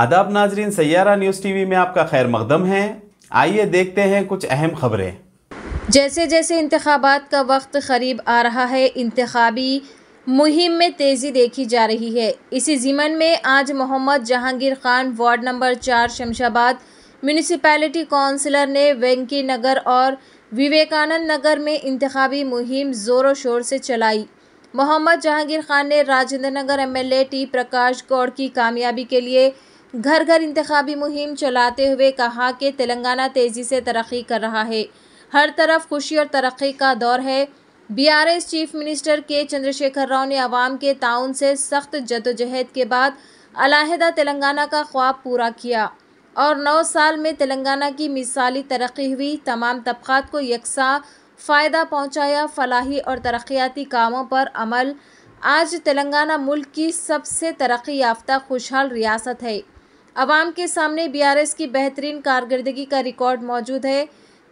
आदाब नाजरीन सैारा news TV में आपका खैर मकदम है आइए देखते हैं कुछ अहम खबरें जैसे जैसे इंतबात का वक्त करीब आ रहा है इंतबी मुहिम में तेज़ी देखी जा रही है इसी ज़िमन में आज मोहम्मद जहांगीर खान वार्ड नंबर चार शमशाबाद म्यूनिसपैलिटी काउंसिलर ने वेंकी नगर और विवेकानंद नगर में इंतबी मुहिम ज़ोरों शोर से चलाई मोहम्मद जहांगीर खान ने राजेंद्र नगर एम टी प्रकाश गौड़ की कामयाबी के लिए घर घर इंतबी मुहिम चलाते हुए कहा कि तेलंगाना तेज़ी से तरक्की कर रहा है हर तरफ खुशी और तरक्की का दौर है बीआरएस चीफ मिनिस्टर के चंद्रशेखर राव ने आवाम के ताउन से सख्त जदोजहद के बाद अलाहदा तेलंगाना का ख्वाब पूरा किया और नौ साल में तेलंगाना की मिसाली तरक्की हुई तमाम तबक़ात को यकसा फ़ायदा पहुंचाया फलाही और तरक्याती कामों पर अमल आज तेलंगाना मुल्क की सबसे तरक्की याफ्ता खुशहाल रियासत है आवाम के सामने बीआरएस की बेहतरीन कारकर्दगी का रिकॉर्ड मौजूद है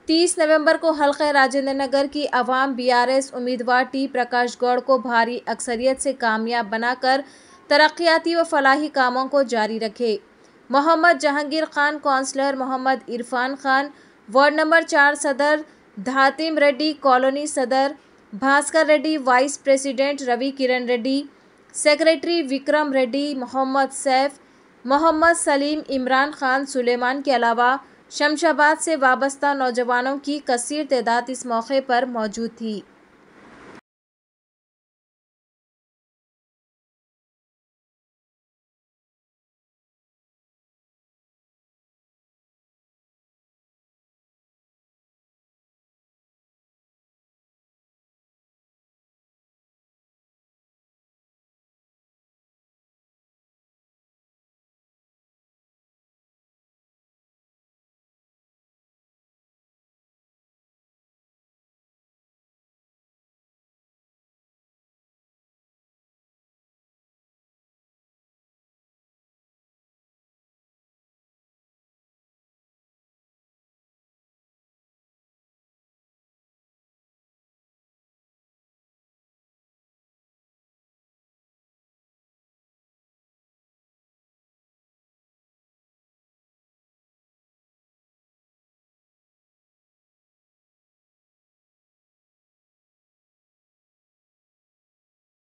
तीस नवंबर को हल्के राजेंद्र नगर की आवाम बीआरएस उम्मीदवार टी प्रकाश गौड़ को भारी अक्सरियत से कामयाब बनाकर तरक्याती व फलाही कामों को जारी रखे Mohammed Jahangir Khan councillor Mohammed Irfan Khan ward number चार सदर धातिम रेड्डी कॉलोनी सदर Bhaskar Reddy vice president Ravi Kiran Reddy secretary Vikram Reddy Mohammed Saif Mohammed Saleem Imran Khan Suleman के अलावा शमशाबाद से वाबस्ता नौजवानों की कसीर तदाद इस मौके पर मौजूद थी